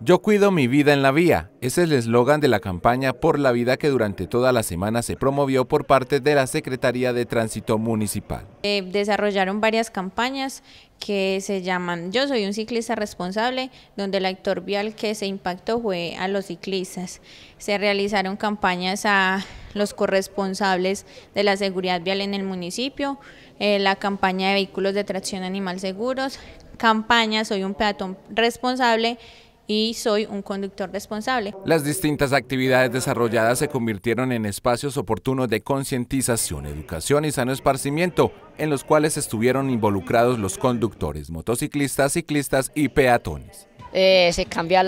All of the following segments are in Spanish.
Yo cuido mi vida en la vía. Ese Es el eslogan de la campaña por la vida que durante toda la semana se promovió por parte de la Secretaría de Tránsito Municipal. Eh, desarrollaron varias campañas que se llaman Yo soy un ciclista responsable, donde el actor vial que se impactó fue a los ciclistas. Se realizaron campañas a los corresponsables de la seguridad vial en el municipio, eh, la campaña de vehículos de tracción animal seguros, campaña Soy un peatón responsable y soy un conductor responsable. Las distintas actividades desarrolladas se convirtieron en espacios oportunos de concientización, educación y sano esparcimiento, en los cuales estuvieron involucrados los conductores, motociclistas, ciclistas y peatones. Eh, se cambia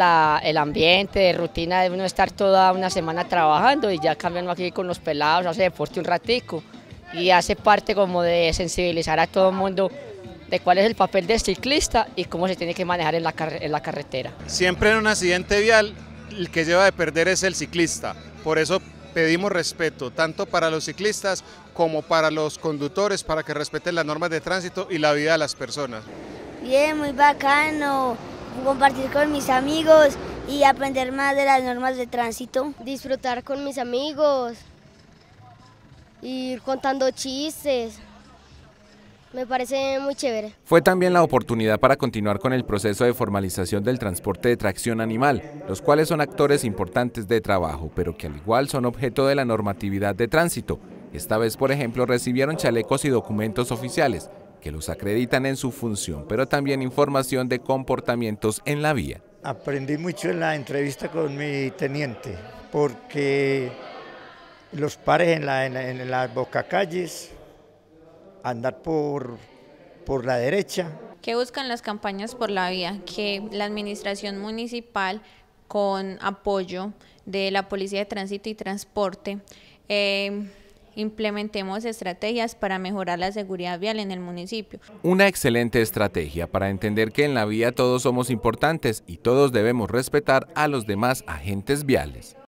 el ambiente, de rutina de uno estar toda una semana trabajando y ya cambiando aquí con los pelados, hace deporte un ratico y hace parte como de sensibilizar a todo el mundo de cuál es el papel del ciclista y cómo se tiene que manejar en la, carretera. Siempre en un accidente vial el que lleva de perder es el ciclista, por eso pedimos respeto tanto para los ciclistas como para los conductores para que respeten las normas de tránsito y la vida de las personas. Bien, muy bacano compartir con mis amigos y aprender más de las normas de tránsito. Disfrutar con mis amigos, ir contando chistes. Me parece muy chévere. Fue también la oportunidad para continuar con el proceso de formalización del transporte de tracción animal, los cuales son actores importantes de trabajo, pero que al igual son objeto de la normatividad de tránsito. Esta vez, por ejemplo, recibieron chalecos y documentos oficiales que los acreditan en su función, pero también información de comportamientos en la vía. Aprendí mucho en la entrevista con mi teniente, porque los pares en, en, las bocacalles andar por, la derecha. ¿Qué buscan las campañas por la vía? Que la administración municipal, con apoyo de la Policía de Tránsito y Transporte, eh, implementemos estrategias para mejorar la seguridad vial en el municipio. Una excelente estrategia para entender que en la vía todos somos importantes y todos debemos respetar a los demás agentes viales.